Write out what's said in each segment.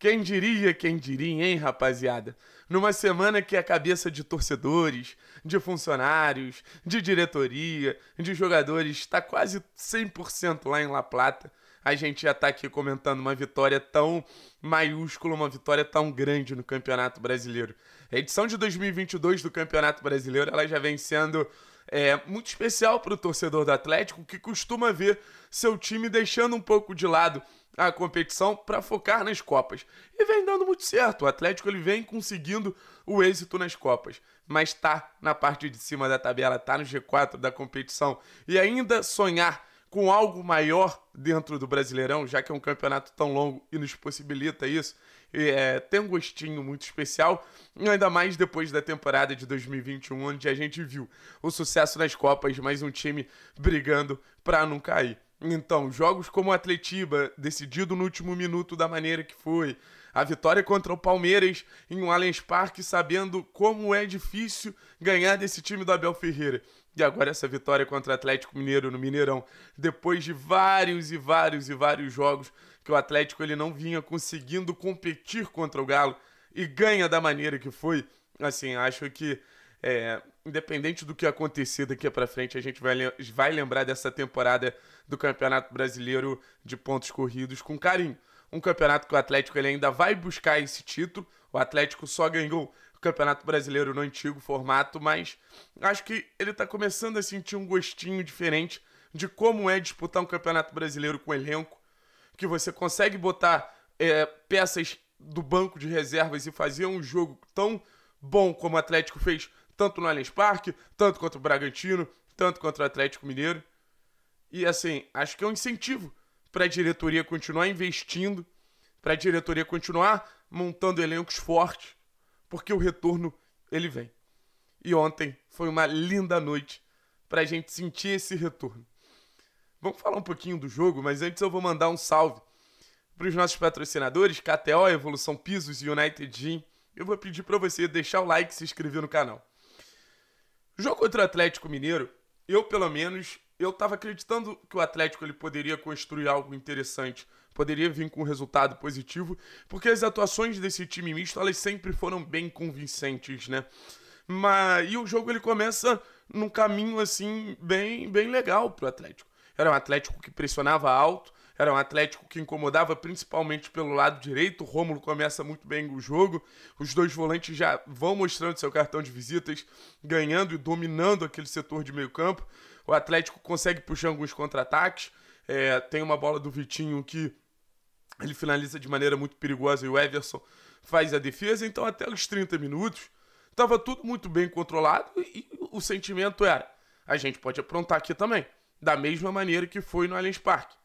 Quem diria, quem diria, hein, rapaziada? Numa semana que a cabeça de torcedores, de funcionários, de diretoria, de jogadores está quase 100% lá em La Plata, a gente já está aqui comentando uma vitória tão maiúscula, uma vitória tão grande no Campeonato Brasileiro. A edição de 2022 do Campeonato Brasileiro ela já vem sendo é, muito especial para o torcedor do Atlético, que costuma ver seu time deixando um pouco de lado a competição para focar nas Copas. E vem dando muito certo. O Atlético ele vem conseguindo o êxito nas Copas, mas está na parte de cima da tabela, está no G4 da competição e ainda sonhar com algo maior dentro do Brasileirão, já que é um campeonato tão longo e nos possibilita isso, é, tem um gostinho muito especial, ainda mais depois da temporada de 2021, onde a gente viu o sucesso nas Copas, mais um time brigando para não cair. Então, jogos como o Atletiba, decidido no último minuto da maneira que foi, a vitória contra o Palmeiras em um Allianz Parque, sabendo como é difícil ganhar desse time do Abel Ferreira. E agora essa vitória contra o Atlético Mineiro no Mineirão, depois de vários e vários e vários jogos que o Atlético ele não vinha conseguindo competir contra o Galo e ganha da maneira que foi. Assim, acho que é, independente do que acontecer daqui para frente, a gente vai, vai lembrar dessa temporada do Campeonato Brasileiro de pontos corridos com carinho um campeonato que o Atlético ele ainda vai buscar esse título. O Atlético só ganhou o Campeonato Brasileiro no antigo formato, mas acho que ele está começando a sentir um gostinho diferente de como é disputar um Campeonato Brasileiro com elenco, que você consegue botar é, peças do banco de reservas e fazer um jogo tão bom como o Atlético fez, tanto no Allianz Parque, tanto contra o Bragantino, tanto contra o Atlético Mineiro. E assim, acho que é um incentivo para a diretoria continuar investindo, para a diretoria continuar montando elencos fortes, porque o retorno ele vem. E ontem foi uma linda noite para a gente sentir esse retorno. Vamos falar um pouquinho do jogo, mas antes eu vou mandar um salve para os nossos patrocinadores, KTO, Evolução Pisos e United Gym. Eu vou pedir para você deixar o like e se inscrever no canal. jogo contra o Atlético Mineiro, eu pelo menos eu estava acreditando que o Atlético ele poderia construir algo interessante, poderia vir com um resultado positivo, porque as atuações desse time misto elas sempre foram bem convincentes, né? Mas e o jogo ele começa num caminho assim bem bem legal o Atlético. Era um Atlético que pressionava alto, era um Atlético que incomodava principalmente pelo lado direito. O Rômulo começa muito bem o jogo. Os dois volantes já vão mostrando seu cartão de visitas, ganhando e dominando aquele setor de meio-campo. O Atlético consegue puxar alguns contra-ataques. É, tem uma bola do Vitinho que ele finaliza de maneira muito perigosa e o Everson faz a defesa. Então, até os 30 minutos, estava tudo muito bem controlado e o sentimento era: a gente pode aprontar aqui também, da mesma maneira que foi no Allianz Parque.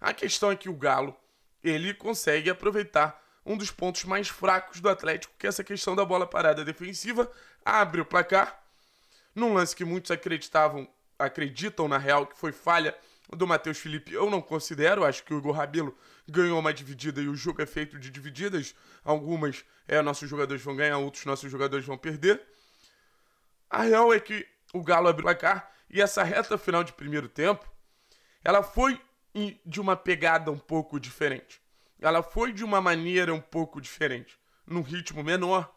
A questão é que o Galo ele consegue aproveitar um dos pontos mais fracos do Atlético, que é essa questão da bola parada defensiva, abre o placar num lance que muitos acreditavam acreditam na real que foi falha do Matheus Felipe, eu não considero. Acho que o Igor Rabelo ganhou uma dividida e o jogo é feito de divididas. Algumas é nossos jogadores vão ganhar, outros nossos jogadores vão perder. A real é que o Galo abriu a cara e essa reta final de primeiro tempo, ela foi de uma pegada um pouco diferente. Ela foi de uma maneira um pouco diferente, num ritmo menor.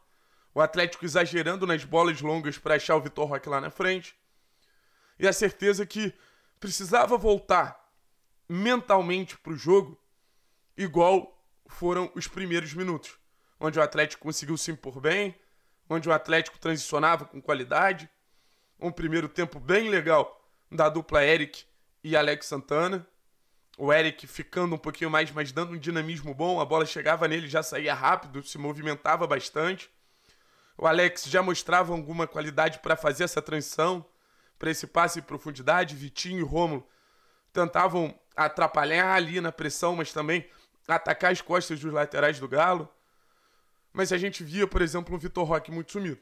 O Atlético exagerando nas bolas longas para achar o Vitor Roque lá na frente e a certeza que precisava voltar mentalmente para o jogo, igual foram os primeiros minutos, onde o Atlético conseguiu se impor bem, onde o Atlético transicionava com qualidade. Um primeiro tempo bem legal da dupla Eric e Alex Santana. O Eric ficando um pouquinho mais, mas dando um dinamismo bom, a bola chegava nele, já saía rápido, se movimentava bastante. O Alex já mostrava alguma qualidade para fazer essa transição, para esse passe de profundidade. Vitinho e Rômulo tentavam atrapalhar ali na pressão, mas também atacar as costas dos laterais do Galo. Mas a gente via, por exemplo, o Vitor Roque muito sumido.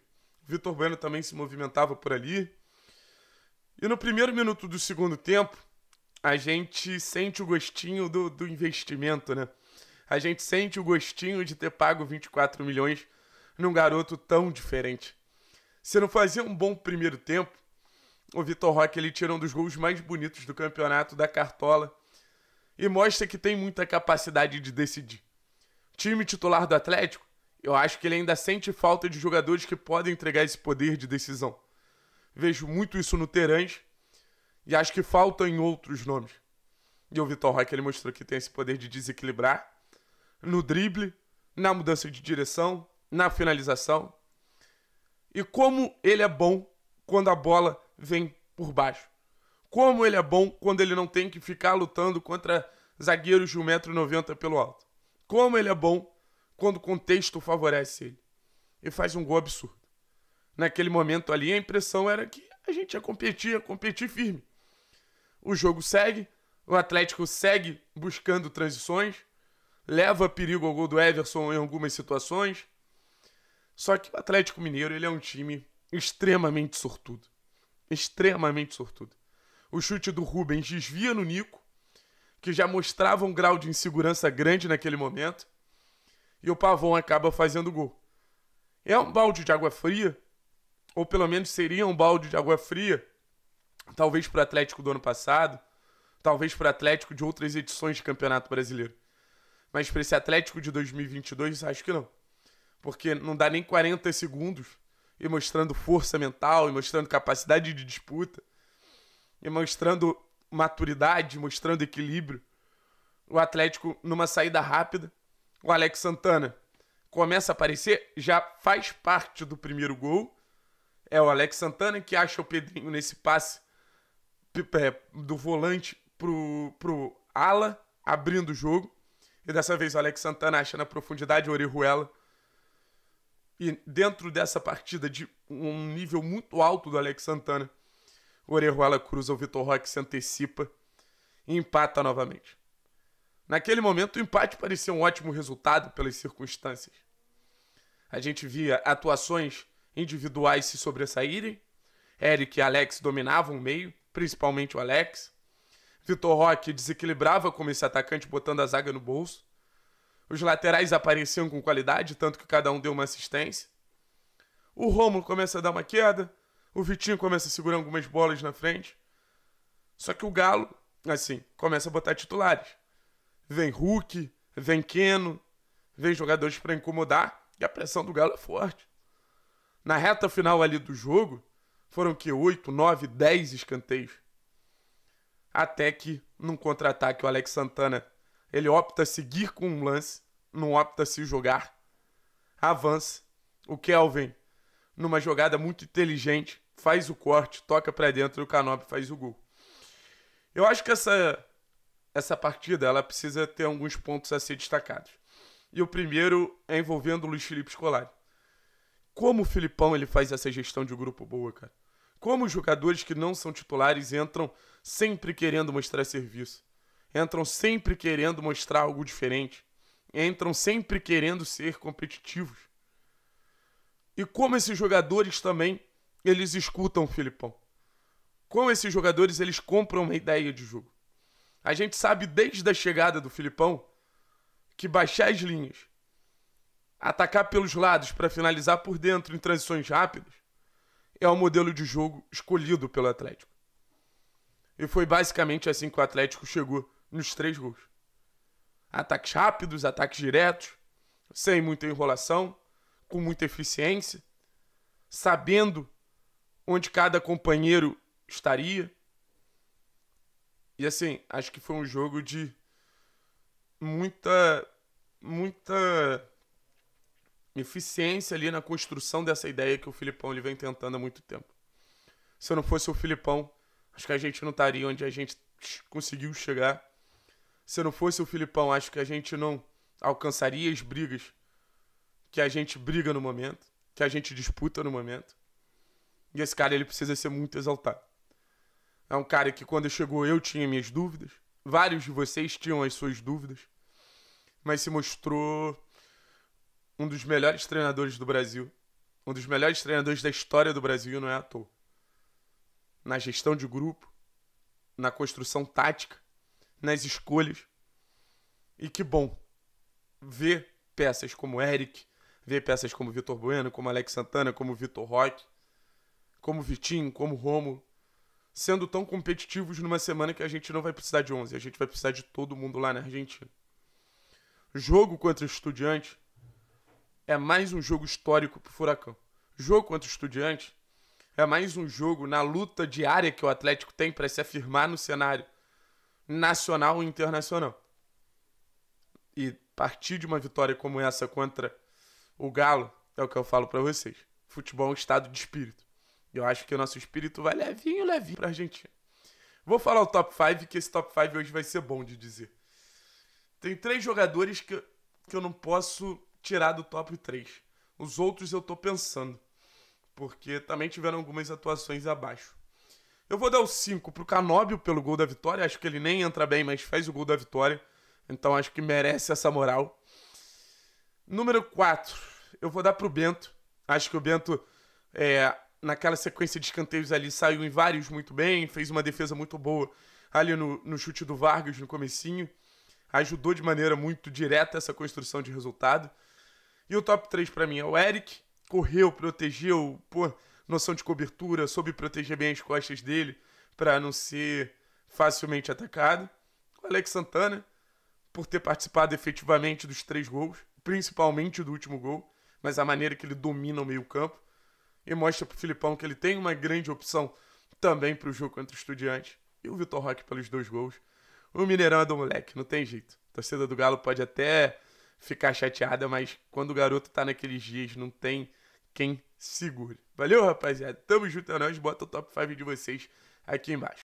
O Vitor Bueno também se movimentava por ali. E no primeiro minuto do segundo tempo, a gente sente o gostinho do, do investimento, né? A gente sente o gostinho de ter pago 24 milhões num garoto tão diferente. Se não fazia um bom primeiro tempo, o Vitor Roque ele tira um dos gols mais bonitos do campeonato da Cartola e mostra que tem muita capacidade de decidir. Time titular do Atlético, eu acho que ele ainda sente falta de jogadores que podem entregar esse poder de decisão. Vejo muito isso no Terãs e acho que faltam em outros nomes. E o Vitor Roque ele mostrou que tem esse poder de desequilibrar no drible, na mudança de direção, na finalização. E como ele é bom quando a bola vem por baixo. Como ele é bom quando ele não tem que ficar lutando contra zagueiros de 1,90m pelo alto. Como ele é bom quando o contexto favorece ele. E faz um gol absurdo. Naquele momento ali, a impressão era que a gente ia competir, ia competir firme. O jogo segue, o Atlético segue buscando transições, leva perigo ao gol do Everson em algumas situações. Só que o Atlético Mineiro ele é um time extremamente sortudo extremamente sortudo. O chute do Rubens desvia no Nico, que já mostrava um grau de insegurança grande naquele momento, e o Pavon acaba fazendo gol. É um balde de água fria, ou pelo menos seria um balde de água fria, talvez para o Atlético do ano passado, talvez para o Atlético de outras edições de Campeonato Brasileiro. Mas para esse Atlético de 2022, acho que não. Porque não dá nem 40 segundos e mostrando força mental, e mostrando capacidade de disputa, e mostrando maturidade, mostrando equilíbrio. O Atlético numa saída rápida, o Alex Santana começa a aparecer, já faz parte do primeiro gol. É o Alex Santana que acha o Pedrinho nesse passe é, do volante pro, pro ala, abrindo o jogo. E dessa vez o Alex Santana acha na profundidade o Orihuela e dentro dessa partida de um nível muito alto do Alex Santana, o Orejuela cruza, o Vitor Roque se antecipa e empata novamente. Naquele momento, o empate parecia um ótimo resultado pelas circunstâncias. A gente via atuações individuais se sobressaírem. Eric e Alex dominavam o meio, principalmente o Alex. Vitor Roque desequilibrava como esse atacante, botando a zaga no bolso. Os laterais apareciam com qualidade, tanto que cada um deu uma assistência. O Romulo começa a dar uma queda. O Vitinho começa a segurar algumas bolas na frente. Só que o Galo, assim, começa a botar titulares. Vem Hulk, vem Keno, vem jogadores para incomodar. E a pressão do Galo é forte. Na reta final ali do jogo, foram que 8, 9, 10 escanteios. Até que, num contra-ataque, o Alex Santana ele opta seguir com um lance, não opta se jogar. Avança. O Kelvin, numa jogada muito inteligente, faz o corte, toca para dentro e o Canop faz o gol. Eu acho que essa essa partida ela precisa ter alguns pontos a ser destacados. E o primeiro é envolvendo o Luiz Felipe Scolari. Como o Filipão ele faz essa gestão de grupo boa, cara? Como os jogadores que não são titulares entram sempre querendo mostrar serviço entram sempre querendo mostrar algo diferente, entram sempre querendo ser competitivos. E como esses jogadores também, eles escutam o Filipão. Como esses jogadores, eles compram uma ideia de jogo. A gente sabe desde a chegada do Filipão que baixar as linhas, atacar pelos lados para finalizar por dentro em transições rápidas, é o modelo de jogo escolhido pelo Atlético. E foi basicamente assim que o Atlético chegou nos três gols. Ataques rápidos, ataques diretos, sem muita enrolação, com muita eficiência, sabendo onde cada companheiro estaria. E assim, acho que foi um jogo de muita muita eficiência ali na construção dessa ideia que o Filipão ele vem tentando há muito tempo. Se não fosse o Filipão, acho que a gente não estaria onde a gente conseguiu chegar se não fosse o Filipão, acho que a gente não alcançaria as brigas que a gente briga no momento, que a gente disputa no momento. E esse cara, ele precisa ser muito exaltado. É um cara que quando chegou eu tinha minhas dúvidas, vários de vocês tinham as suas dúvidas, mas se mostrou um dos melhores treinadores do Brasil, um dos melhores treinadores da história do Brasil, não é à toa. Na gestão de grupo, na construção tática, nas escolhas. E que bom ver peças como Eric, ver peças como Vitor Bueno, como Alex Santana, como Vitor Roque, como Vitinho, como Romo, sendo tão competitivos numa semana que a gente não vai precisar de 11, a gente vai precisar de todo mundo lá na Argentina. Jogo contra o Estudiante é mais um jogo histórico pro Furacão. Jogo contra o Estudiante é mais um jogo na luta diária que o Atlético tem para se afirmar no cenário nacional e internacional. E partir de uma vitória como essa contra o Galo é o que eu falo para vocês. Futebol é um estado de espírito. Eu acho que o nosso espírito vai levinho, levinho pra Argentina. Vou falar o top 5, que esse top 5 hoje vai ser bom de dizer. Tem três jogadores que, que eu não posso tirar do top 3. Os outros eu tô pensando, porque também tiveram algumas atuações abaixo. Eu vou dar o 5 pro Canóbio pelo gol da vitória. Acho que ele nem entra bem, mas fez o gol da vitória. Então acho que merece essa moral. Número 4, eu vou dar pro Bento. Acho que o Bento, é, naquela sequência de escanteios ali, saiu em vários muito bem, fez uma defesa muito boa ali no, no chute do Vargas no comecinho. Ajudou de maneira muito direta essa construção de resultado. E o top 3 para mim é o Eric. Correu, protegeu, pô, noção de cobertura, soube proteger bem as costas dele para não ser facilmente atacado. O Alex Santana, por ter participado efetivamente dos três gols, principalmente do último gol, mas a maneira que ele domina o meio-campo e mostra para o Filipão que ele tem uma grande opção também para o jogo contra o Estudiante. E o Vitor Roque pelos dois gols. O Mineirão é do moleque, não tem jeito. A torcida do Galo pode até ficar chateada, mas quando o garoto está naqueles dias, não tem quem segure. Valeu, rapaziada. Tamo junto, é nóis. Bota o top 5 de vocês aqui embaixo.